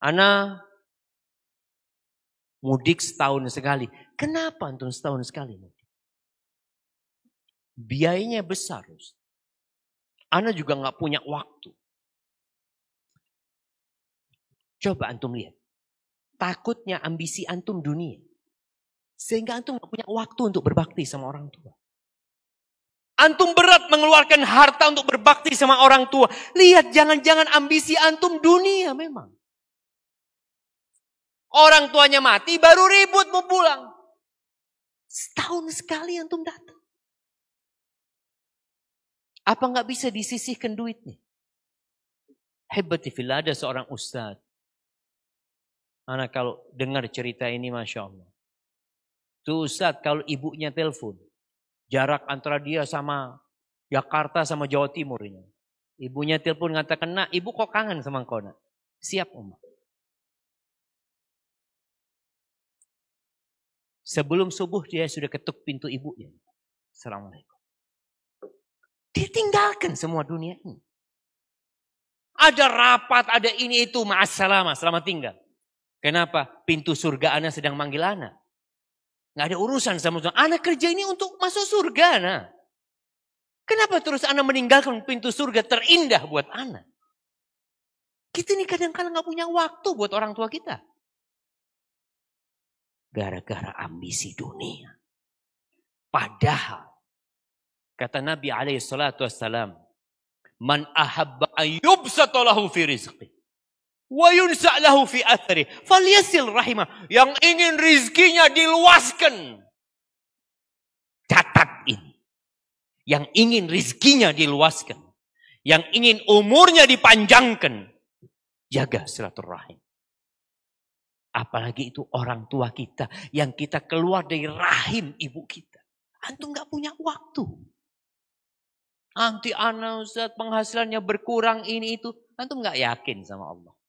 Ana mudik setahun sekali. Kenapa antum setahun sekali Biayanya besar. Ana juga nggak punya waktu. Coba antum lihat. Takutnya ambisi antum dunia. Sehingga antum nggak punya waktu untuk berbakti sama orang tua. Antum berat mengeluarkan harta untuk berbakti sama orang tua. Lihat, jangan-jangan ambisi antum dunia memang. Orang tuanya mati baru ribut mau pulang. Setahun sekali antum datang. Apa nggak bisa disisihkan duitnya? Hebati ada seorang ustadz. Anak kalau dengar cerita ini Masya Allah. Tu Ustadz kalau ibunya telepon. Jarak antara dia sama Jakarta sama Jawa Timurnya. Ibunya telepon ngatakan, nak ibu kok kangen sama kau nak? Siap umat. Sebelum subuh dia sudah ketuk pintu ibunya. Assalamualaikum. Dia tinggalkan semua dunia ini. Ada rapat, ada ini itu. Ma'assalamah, selamat tinggal. Kenapa? Pintu surga anak sedang manggil anak. Nggak ada urusan sama Tuhan. Anak kerja ini untuk masuk surga anak. Kenapa terus anak meninggalkan pintu surga terindah buat anak? Kita ini kadang-kadang nggak punya waktu buat orang tua kita gara-gara ambisi dunia. Padahal kata Nabi alaihi salatu wassalam, "Man ahabba ayyubsata lahu fi rizqi wa yunsa lahu fi athari falyasil rahimah." Yang ingin rizkinya diluaskan. Catat ini. Yang ingin rizkinya diluaskan. Yang ingin umurnya dipanjangkan. Jaga silaturahim. Apalagi itu orang tua kita yang kita keluar dari rahim ibu kita. Antum nggak punya waktu. anti anak Ustaz penghasilannya berkurang ini itu. Antum nggak yakin sama Allah.